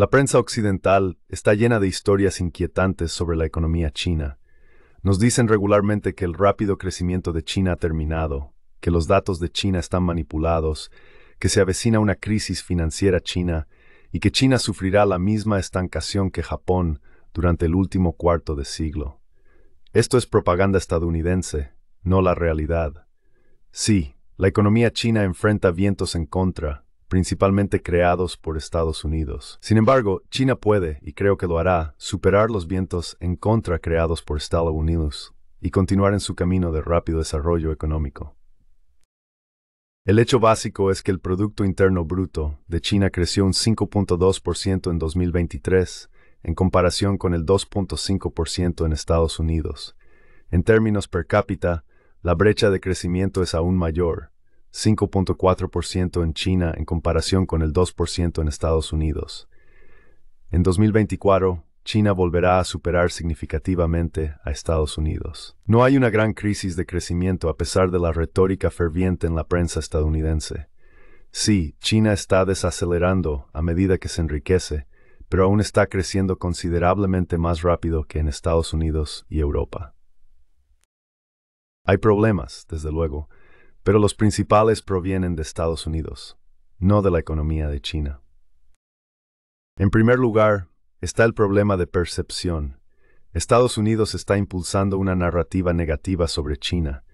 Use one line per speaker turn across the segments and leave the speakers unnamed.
La prensa occidental está llena de historias inquietantes sobre la economía china. Nos dicen regularmente que el rápido crecimiento de China ha terminado, que los datos de China están manipulados, que se avecina una crisis financiera china y que China sufrirá la misma estancación que Japón durante el último cuarto de siglo. Esto es propaganda estadounidense, no la realidad. Sí, la economía china enfrenta vientos en contra, principalmente creados por Estados Unidos. Sin embargo, China puede, y creo que lo hará, superar los vientos en contra creados por Estados Unidos y continuar en su camino de rápido desarrollo económico. El hecho básico es que el Producto Interno Bruto de China creció un 5.2% en 2023, en comparación con el 2.5% en Estados Unidos. En términos per cápita, la brecha de crecimiento es aún mayor, 5.4% en China en comparación con el 2% en Estados Unidos. En 2024, China volverá a superar significativamente a Estados Unidos. No hay una gran crisis de crecimiento a pesar de la retórica ferviente en la prensa estadounidense. Sí, China está desacelerando a medida que se enriquece, pero aún está creciendo considerablemente más rápido que en Estados Unidos y Europa. Hay problemas, desde luego, pero los principales provienen de Estados Unidos, no de la economía de China. En primer lugar, está el problema de percepción. Estados Unidos está impulsando una narrativa negativa sobre China.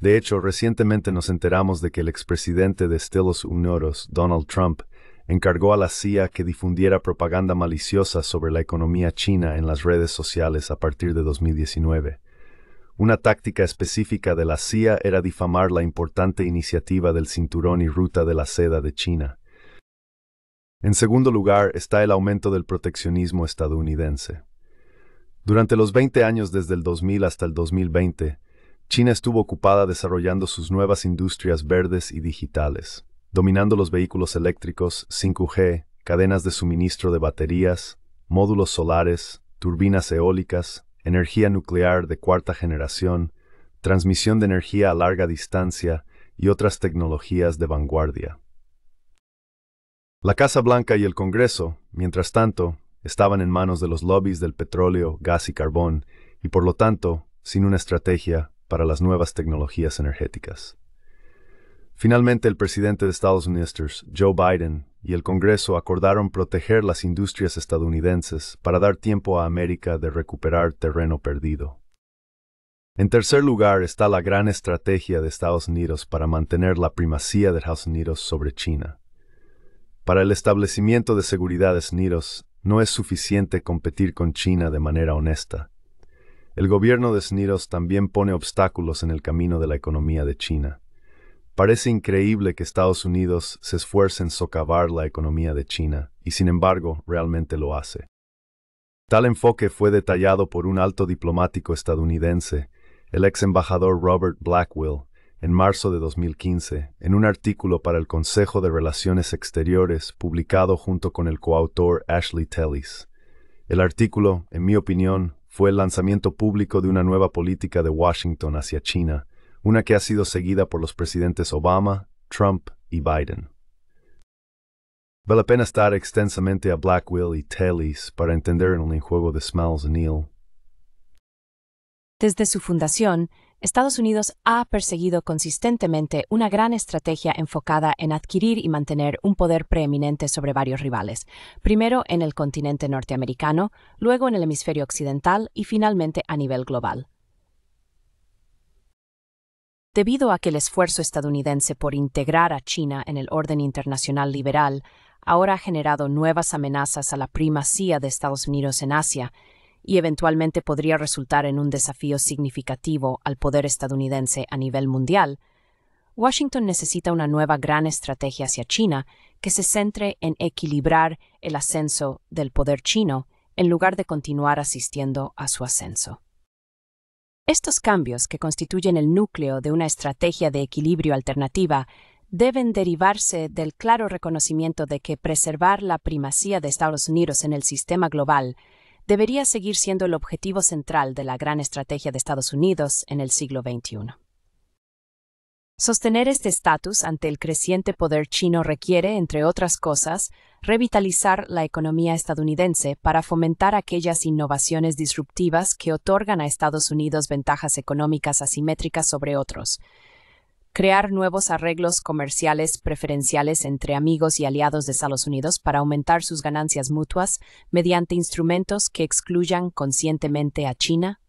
De hecho, recientemente nos enteramos de que el expresidente de Estados Unidos, Donald Trump, encargó a la CIA que difundiera propaganda maliciosa sobre la economía china en las redes sociales a partir de 2019. Una táctica específica de la CIA era difamar la importante iniciativa del cinturón y ruta de la seda de China. En segundo lugar está el aumento del proteccionismo estadounidense. Durante los 20 años desde el 2000 hasta el 2020, China estuvo ocupada desarrollando sus nuevas industrias verdes y digitales, dominando los vehículos eléctricos 5G, cadenas de suministro de baterías, módulos solares, turbinas eólicas, energía nuclear de cuarta generación, transmisión de energía a larga distancia y otras tecnologías de vanguardia. La Casa Blanca y el Congreso, mientras tanto, estaban en manos de los lobbies del petróleo, gas y carbón, y por lo tanto, sin una estrategia para las nuevas tecnologías energéticas. Finalmente, el presidente de Estados Unidos, Joe Biden, y el Congreso acordaron proteger las industrias estadounidenses para dar tiempo a América de recuperar terreno perdido. En tercer lugar está la gran estrategia de Estados Unidos para mantener la primacía de Estados Unidos sobre China. Para el establecimiento de seguridad de Unidos, no es suficiente competir con China de manera honesta. El gobierno de Unidos también pone obstáculos en el camino de la economía de China. Parece increíble que Estados Unidos se esfuerce en socavar la economía de China, y sin embargo realmente lo hace. Tal enfoque fue detallado por un alto diplomático estadounidense, el ex embajador Robert Blackwell, en marzo de 2015, en un artículo para el Consejo de Relaciones Exteriores publicado junto con el coautor Ashley Tellis. El artículo, en mi opinión, fue el lanzamiento público de una nueva política de Washington hacia China, una que ha sido seguida por los presidentes Obama, Trump y Biden. Vale la pena estar extensamente a Blackwell y Tellis para entender un enjuego de Smiles Neal.
Desde su fundación, Estados Unidos ha perseguido consistentemente una gran estrategia enfocada en adquirir y mantener un poder preeminente sobre varios rivales, primero en el continente norteamericano, luego en el hemisferio occidental y finalmente a nivel global. Debido a que el esfuerzo estadounidense por integrar a China en el orden internacional liberal ahora ha generado nuevas amenazas a la primacía de Estados Unidos en Asia y eventualmente podría resultar en un desafío significativo al poder estadounidense a nivel mundial, Washington necesita una nueva gran estrategia hacia China que se centre en equilibrar el ascenso del poder chino en lugar de continuar asistiendo a su ascenso. Estos cambios, que constituyen el núcleo de una estrategia de equilibrio alternativa, deben derivarse del claro reconocimiento de que preservar la primacía de Estados Unidos en el sistema global debería seguir siendo el objetivo central de la gran estrategia de Estados Unidos en el siglo XXI. Sostener este estatus ante el creciente poder chino requiere, entre otras cosas, revitalizar la economía estadounidense para fomentar aquellas innovaciones disruptivas que otorgan a Estados Unidos ventajas económicas asimétricas sobre otros, crear nuevos arreglos comerciales preferenciales entre amigos y aliados de Estados Unidos para aumentar sus ganancias mutuas mediante instrumentos que excluyan conscientemente a China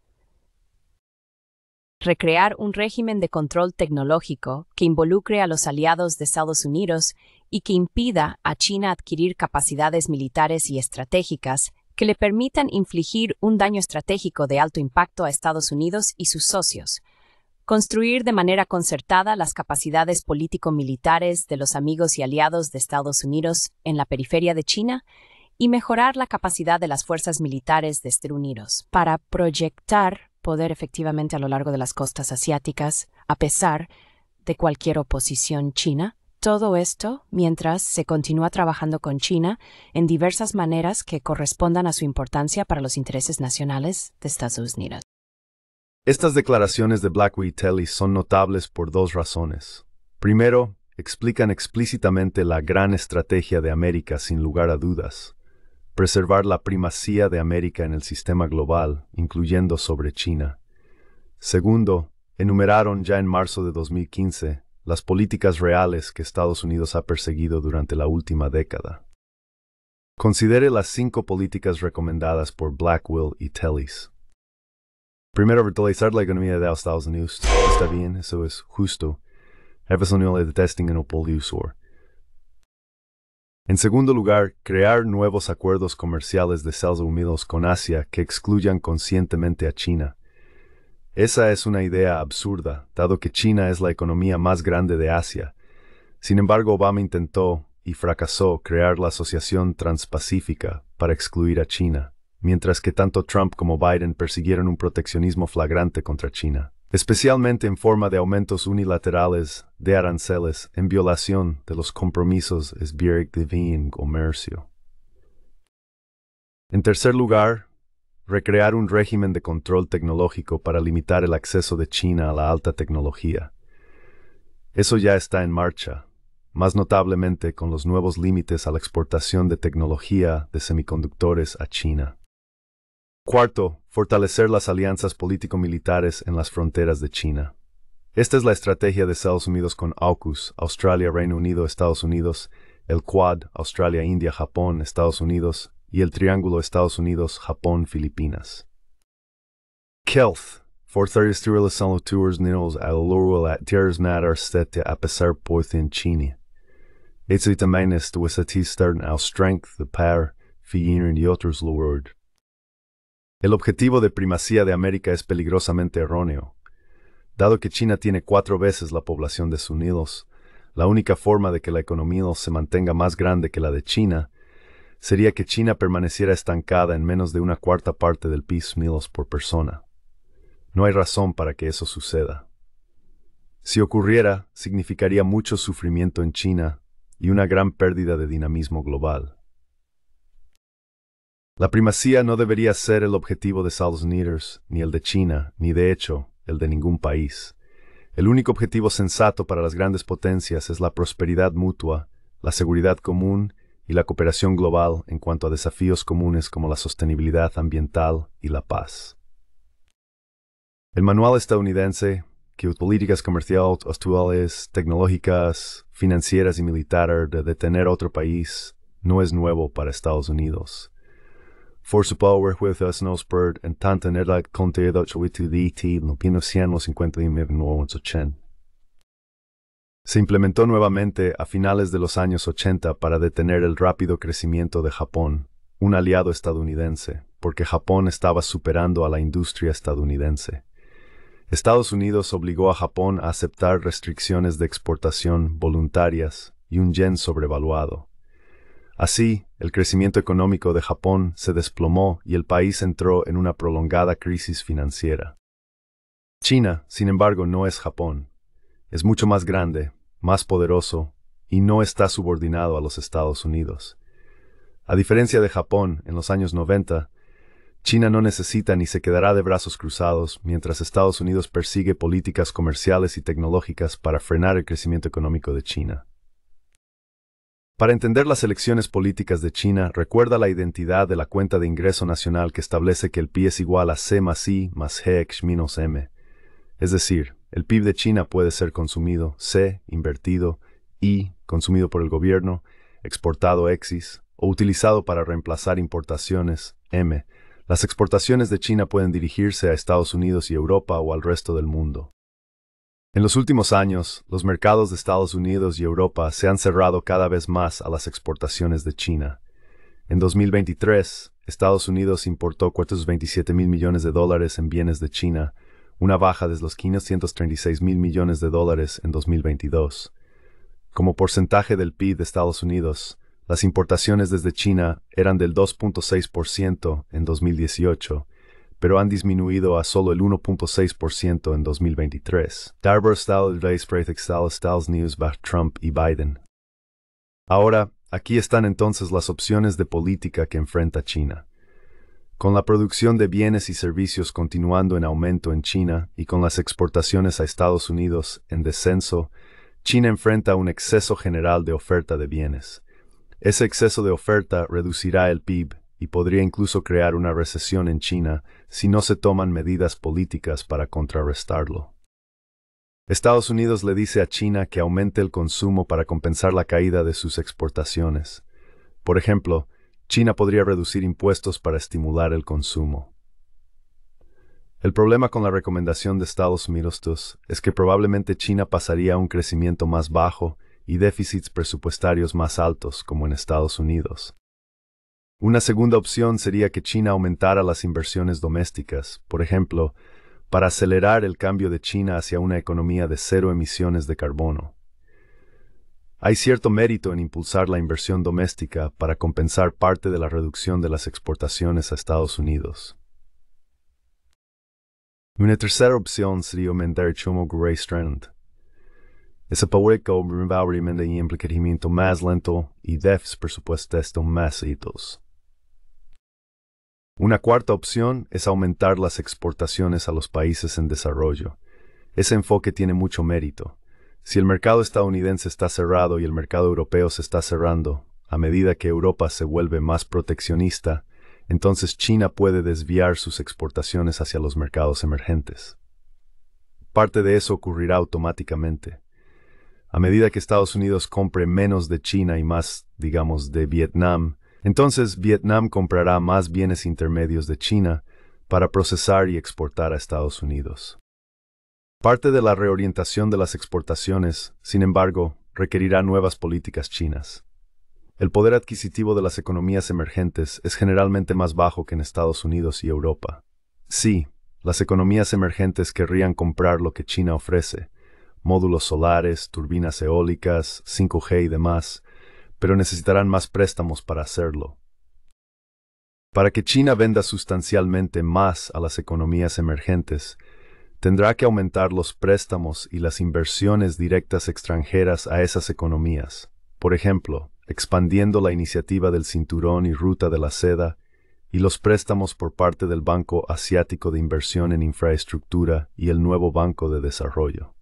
recrear un régimen de control tecnológico que involucre a los aliados de Estados Unidos y que impida a China adquirir capacidades militares y estratégicas que le permitan infligir un daño estratégico de alto impacto a Estados Unidos y sus socios, construir de manera concertada las capacidades político-militares de los amigos y aliados de Estados Unidos en la periferia de China y mejorar la capacidad de las fuerzas militares de Estados Unidos para proyectar poder efectivamente a lo largo de las costas asiáticas, a pesar de cualquier oposición china. Todo esto mientras se continúa trabajando con China en diversas maneras que correspondan a su importancia para los intereses nacionales de Estados Unidos.
Estas declaraciones de Blackwell y Telly son notables por dos razones. Primero, explican explícitamente la gran estrategia de América sin lugar a dudas, preservar la primacía de América en el sistema global, incluyendo sobre China. Segundo, enumeraron ya en marzo de 2015 las políticas reales que Estados Unidos ha perseguido durante la última década. Considere las cinco políticas recomendadas por Blackwell y Tellis. Primero, virtualizar la economía de Estados Unidos. Está bien, eso es justo. en en segundo lugar, crear nuevos acuerdos comerciales de Estados Unidos con Asia que excluyan conscientemente a China. Esa es una idea absurda, dado que China es la economía más grande de Asia. Sin embargo, Obama intentó, y fracasó, crear la Asociación Transpacífica para excluir a China, mientras que tanto Trump como Biden persiguieron un proteccionismo flagrante contra China especialmente en forma de aumentos unilaterales de aranceles en violación de los compromisos de o Comercio. En tercer lugar, recrear un régimen de control tecnológico para limitar el acceso de China a la alta tecnología. Eso ya está en marcha, más notablemente con los nuevos límites a la exportación de tecnología de semiconductores a China. Cuarto, fortalecer las alianzas político-militares en las fronteras de China. Esta es la estrategia de Estados Unidos con AUKUS, Australia, Reino Unido, Estados Unidos, el Quad, Australia, India, Japón, Estados Unidos, y el Triángulo Estados Unidos, Japón, Filipinas. Kelth, 430 relação a tours neos a loro de tierras nadar sete a pesar poith pues, in China. Esse também é o estatistar strength the power fiinir de lord. El objetivo de primacía de América es peligrosamente erróneo. Dado que China tiene cuatro veces la población de Estados Unidos, la única forma de que la economía se mantenga más grande que la de China sería que China permaneciera estancada en menos de una cuarta parte del PIB Unidos por persona. No hay razón para que eso suceda. Si ocurriera, significaría mucho sufrimiento en China y una gran pérdida de dinamismo global. La primacía no debería ser el objetivo de Estados Unidos, ni el de China, ni de hecho el de ningún país. El único objetivo sensato para las grandes potencias es la prosperidad mutua, la seguridad común y la cooperación global en cuanto a desafíos comunes como la sostenibilidad ambiental y la paz. El manual estadounidense, que políticas comerciales, actuales, tecnológicas, financieras y militares de detener otro país, no es nuevo para Estados Unidos. Se implementó nuevamente a finales de los años 80 para detener el rápido crecimiento de Japón, un aliado estadounidense, porque Japón estaba superando a la industria estadounidense. Estados Unidos obligó a Japón a aceptar restricciones de exportación voluntarias y un yen sobrevaluado, Así, el crecimiento económico de Japón se desplomó y el país entró en una prolongada crisis financiera. China, sin embargo, no es Japón. Es mucho más grande, más poderoso y no está subordinado a los Estados Unidos. A diferencia de Japón en los años 90, China no necesita ni se quedará de brazos cruzados mientras Estados Unidos persigue políticas comerciales y tecnológicas para frenar el crecimiento económico de China. Para entender las elecciones políticas de China, recuerda la identidad de la cuenta de ingreso nacional que establece que el PIB es igual a C más I más GX menos M. Es decir, el PIB de China puede ser consumido, C, invertido, I, consumido por el gobierno, exportado Exis, o utilizado para reemplazar importaciones, M. Las exportaciones de China pueden dirigirse a Estados Unidos y Europa o al resto del mundo. En los últimos años, los mercados de Estados Unidos y Europa se han cerrado cada vez más a las exportaciones de China. En 2023, Estados Unidos importó 427 mil millones de dólares en bienes de China, una baja desde los 536 mil millones de dólares en 2022. Como porcentaje del PIB de Estados Unidos, las importaciones desde China eran del 2.6% en 2018 pero han disminuido a solo el 1.6% en 2023. Darber News bach Trump y Biden. Ahora, aquí están entonces las opciones de política que enfrenta China. Con la producción de bienes y servicios continuando en aumento en China y con las exportaciones a Estados Unidos en descenso, China enfrenta un exceso general de oferta de bienes. Ese exceso de oferta reducirá el PIB y podría incluso crear una recesión en China si no se toman medidas políticas para contrarrestarlo. Estados Unidos le dice a China que aumente el consumo para compensar la caída de sus exportaciones. Por ejemplo, China podría reducir impuestos para estimular el consumo. El problema con la recomendación de Estados Unidos es que probablemente China pasaría a un crecimiento más bajo y déficits presupuestarios más altos como en Estados Unidos. Una segunda opción sería que China aumentara las inversiones domésticas, por ejemplo, para acelerar el cambio de China hacia una economía de cero emisiones de carbono. Hay cierto mérito en impulsar la inversión doméstica para compensar parte de la reducción de las exportaciones a Estados Unidos. Una tercera opción sería aumentar el chumo Grey Strand. Esa paueca obrevabre y más lento y déficit e presupuestos más altos. Una cuarta opción es aumentar las exportaciones a los países en desarrollo. Ese enfoque tiene mucho mérito. Si el mercado estadounidense está cerrado y el mercado europeo se está cerrando, a medida que Europa se vuelve más proteccionista, entonces China puede desviar sus exportaciones hacia los mercados emergentes. Parte de eso ocurrirá automáticamente. A medida que Estados Unidos compre menos de China y más, digamos, de Vietnam, entonces Vietnam comprará más bienes intermedios de China para procesar y exportar a Estados Unidos. Parte de la reorientación de las exportaciones, sin embargo, requerirá nuevas políticas chinas. El poder adquisitivo de las economías emergentes es generalmente más bajo que en Estados Unidos y Europa. Sí, las economías emergentes querrían comprar lo que China ofrece, módulos solares, turbinas eólicas, 5G y demás, pero necesitarán más préstamos para hacerlo. Para que China venda sustancialmente más a las economías emergentes, tendrá que aumentar los préstamos y las inversiones directas extranjeras a esas economías, por ejemplo, expandiendo la iniciativa del Cinturón y Ruta de la Seda y los préstamos por parte del Banco Asiático de Inversión en Infraestructura y el nuevo Banco de Desarrollo.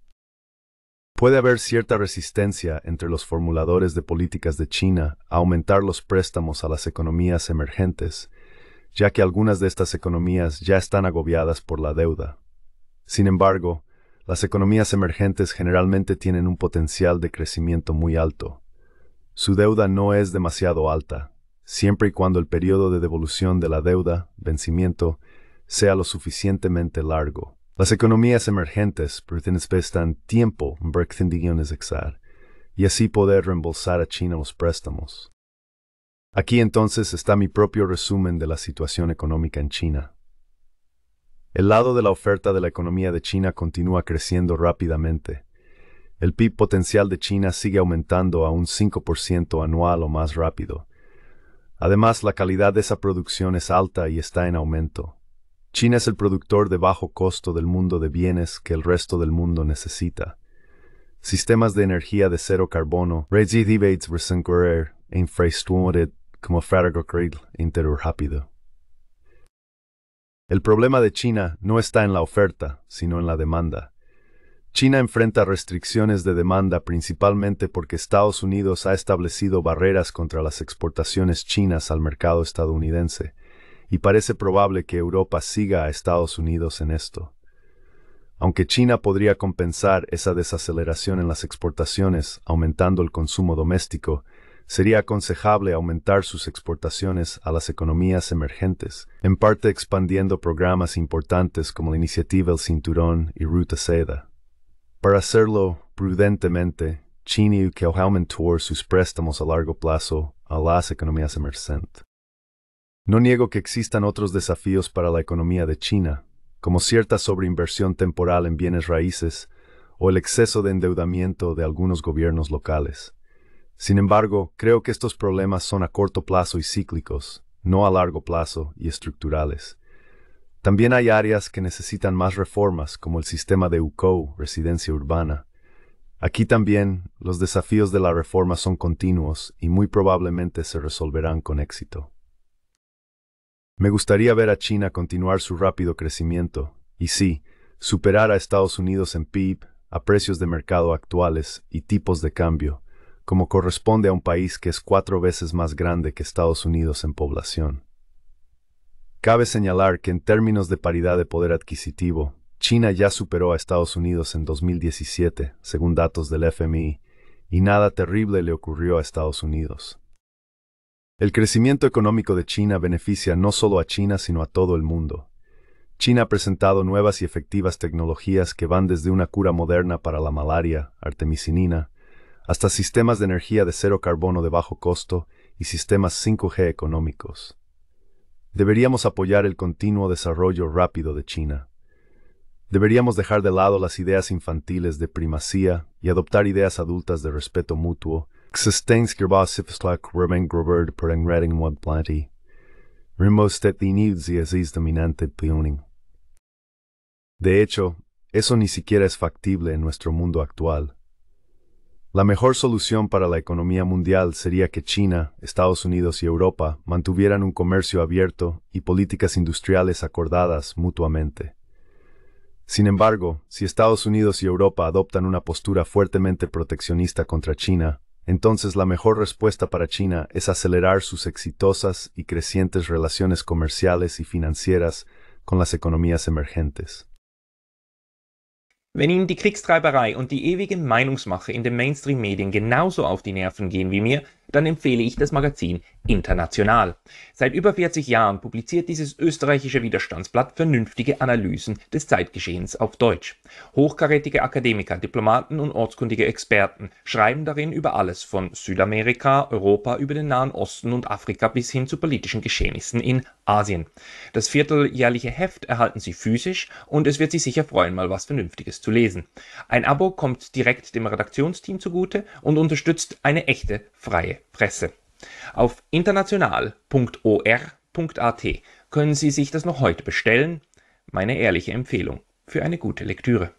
Puede haber cierta resistencia entre los formuladores de políticas de China a aumentar los préstamos a las economías emergentes, ya que algunas de estas economías ya están agobiadas por la deuda. Sin embargo, las economías emergentes generalmente tienen un potencial de crecimiento muy alto. Su deuda no es demasiado alta, siempre y cuando el periodo de devolución de la deuda, vencimiento, sea lo suficientemente largo. Las economías emergentes prestan tiempo en brexit y así poder reembolsar a China los préstamos. Aquí entonces está mi propio resumen de la situación económica en China. El lado de la oferta de la economía de China continúa creciendo rápidamente. El PIB potencial de China sigue aumentando a un 5% anual o más rápido. Además, la calidad de esa producción es alta y está en aumento. China es el productor de bajo costo del mundo de bienes que el resto del mundo necesita. Sistemas de energía de cero carbono, como El problema de China no está en la oferta, sino en la demanda. China enfrenta restricciones de demanda principalmente porque Estados Unidos ha establecido barreras contra las exportaciones chinas al mercado estadounidense, y parece probable que Europa siga a Estados Unidos en esto. Aunque China podría compensar esa desaceleración en las exportaciones aumentando el consumo doméstico, sería aconsejable aumentar sus exportaciones a las economías emergentes, en parte expandiendo programas importantes como la iniciativa El Cinturón y Ruta Seda. Para hacerlo prudentemente, China y que aumentar sus préstamos a largo plazo a las economías emergentes. No niego que existan otros desafíos para la economía de China, como cierta sobreinversión temporal en bienes raíces o el exceso de endeudamiento de algunos gobiernos locales. Sin embargo, creo que estos problemas son a corto plazo y cíclicos, no a largo plazo y estructurales. También hay áreas que necesitan más reformas, como el sistema de UCO, residencia urbana. Aquí también, los desafíos de la reforma son continuos y muy probablemente se resolverán con éxito. Me gustaría ver a China continuar su rápido crecimiento y sí, superar a Estados Unidos en PIB, a precios de mercado actuales y tipos de cambio, como corresponde a un país que es cuatro veces más grande que Estados Unidos en población. Cabe señalar que en términos de paridad de poder adquisitivo, China ya superó a Estados Unidos en 2017, según datos del FMI, y nada terrible le ocurrió a Estados Unidos. El crecimiento económico de China beneficia no solo a China, sino a todo el mundo. China ha presentado nuevas y efectivas tecnologías que van desde una cura moderna para la malaria, artemisinina, hasta sistemas de energía de cero carbono de bajo costo y sistemas 5G económicos. Deberíamos apoyar el continuo desarrollo rápido de China. Deberíamos dejar de lado las ideas infantiles de primacía y adoptar ideas adultas de respeto mutuo, de hecho, eso ni siquiera es factible en nuestro mundo actual. La mejor solución para la economía mundial sería que China, Estados Unidos y Europa mantuvieran un comercio abierto y políticas industriales acordadas mutuamente. Sin embargo, si Estados Unidos y Europa adoptan una postura fuertemente proteccionista contra China, entonces la mejor respuesta para China es acelerar sus exitosas y crecientes relaciones comerciales y financieras con las economías emergentes. Wenn Ihnen die Kriegstreiberei und die ewige Meinungsmache in den Mainstream-Medien genauso auf die Nerven gehen wie mir, dann empfehle ich das Magazin International. Seit über 40 Jahren publiziert dieses österreichische Widerstandsblatt vernünftige Analysen des Zeitgeschehens auf Deutsch. Hochkarätige Akademiker, Diplomaten und ortskundige Experten schreiben darin über alles von Südamerika, Europa über den Nahen Osten und Afrika bis hin zu politischen Geschehnissen in Asien. Das vierteljährliche Heft erhalten Sie physisch und es wird Sie sicher freuen, mal was Vernünftiges zu lesen. Ein Abo kommt direkt dem Redaktionsteam zugute und unterstützt eine echte freie Presse. Auf international.or.at können Sie sich das noch heute bestellen. Meine ehrliche Empfehlung für eine gute Lektüre.